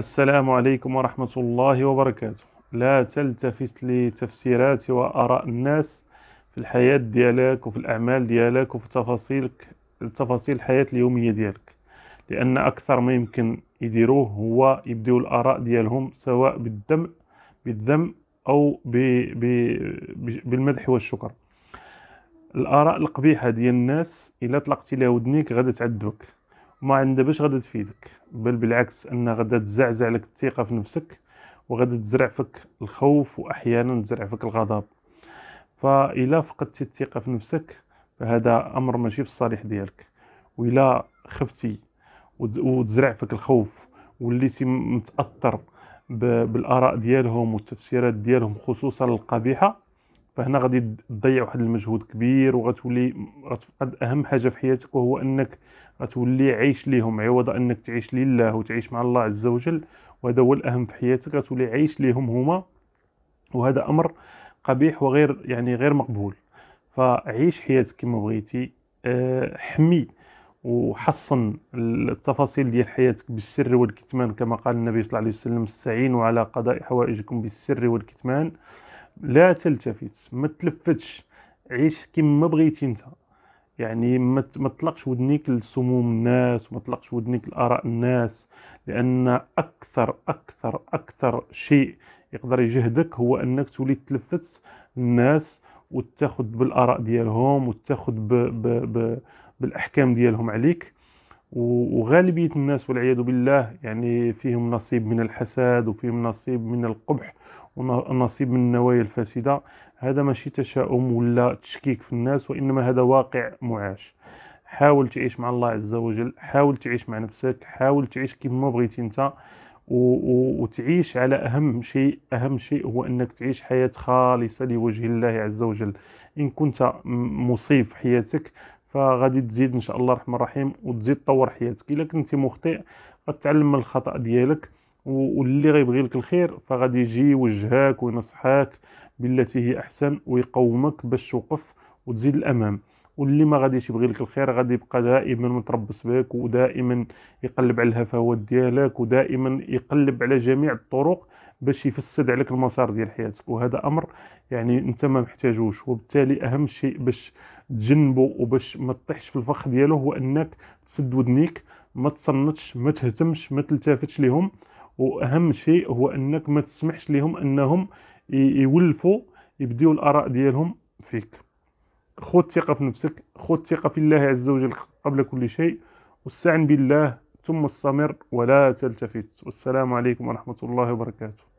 السلام عليكم ورحمة الله وبركاته لا تلتفت لتفسيرات وآراء الناس في الحياة ديالك وفي الأعمال ديالك وفي تفاصيلك تفاصيل الحياة اليومية ديالك لأن أكثر ما يمكن يديروه هو يبديو الآراء ديالهم سواء بالدم بالذم أو ب... ب... بالمدح والشكر الآراء القبيحة ديال الناس إلا طلقتي لها ودنيك غادا تعذبك وما عندها باش غادا تفيدك بل بالعكس أنها غدا تزعزع لك الثقة في نفسك وغدا تزرع فيك الخوف وأحيانا تزرع فيك الغضب فإلا فقدتي الثقة في نفسك فهذا أمر ماشي في الصالح ديالك وإلا خفتي وتزرع فيك الخوف وليتي متأثر بالآراء ديالهم والتفسيرات ديالهم خصوصا القبيحة فهنا غادي تضيع واحد المجهود كبير وغتولي اهم حاجه في حياتك وهو انك غتولي عايش ليهم عوض انك تعيش لله وتعيش مع الله عز وجل وهذا هو الاهم في حياتك غتولي عايش ليهم هما وهذا امر قبيح وغير يعني غير مقبول فعيش حياتك كما بغيتي آه، حمي وحصن التفاصيل ديال حياتك بالسر والكتمان كما قال النبي صلى الله عليه وسلم استعينوا على قضاء حوائجكم بالسر والكتمان لا تلتفت ما تلفتش عيش كما بغيتي انت يعني ما تطلقش ودنيك لسموم الناس وما تطلقش ودنيك لاراء الناس لان اكثر اكثر اكثر شيء يقدر يجهدك هو انك تولي تلفت الناس وتاخذ بالاراء ديالهم وتاخذ بالاحكام ديالهم عليك وغالبية الناس والعياذ بالله يعني فيهم نصيب من الحساد وفيهم نصيب من القبح ونصيب من النوايا الفاسدة هذا ماشي تشاؤم ولا تشكيك في الناس وإنما هذا واقع معاش حاول تعيش مع الله عز وجل حاول تعيش مع نفسك حاول تعيش كيف ما بغيتي انت وتعيش على أهم شيء أهم شيء هو أنك تعيش حياة خالصة لوجه الله عز وجل إن كنت مصيب في حياتك فغادي تزيد ان شاء الله الرحمن الرحيم وتزيد تطور حياتك الا كنتي مخطئ غتعلم من الخطا ديالك واللي غيبغي لك الخير فغادي يجي يوجهك وينصحك بالتي هي احسن ويقومك باش توقف وتزيد الامام واللي ما غاديش يبغي لك الخير غادي يبقى دائما متربص بك ودائما يقلب على الهفوات ديالك ودائما يقلب على جميع الطرق باش يفسد عليك المسار ديال حياتك وهذا امر يعني انت ما محتاجوش وبالتالي اهم شيء باش تجنبه وباش ما تطيحش في الفخ ديالو هو انك تسد ودنيك ما تصنتش ما تهتمش ما تلتفتش لهم واهم شيء هو انك ما تسمحش لهم انهم يولفوا يبديو الاراء ديالهم فيك خذ ثقة في نفسك خذ ثقة في الله عز وجل قبل كل شيء واستعن بالله ثم استمر ولا تلتفت والسلام عليكم ورحمة الله وبركاته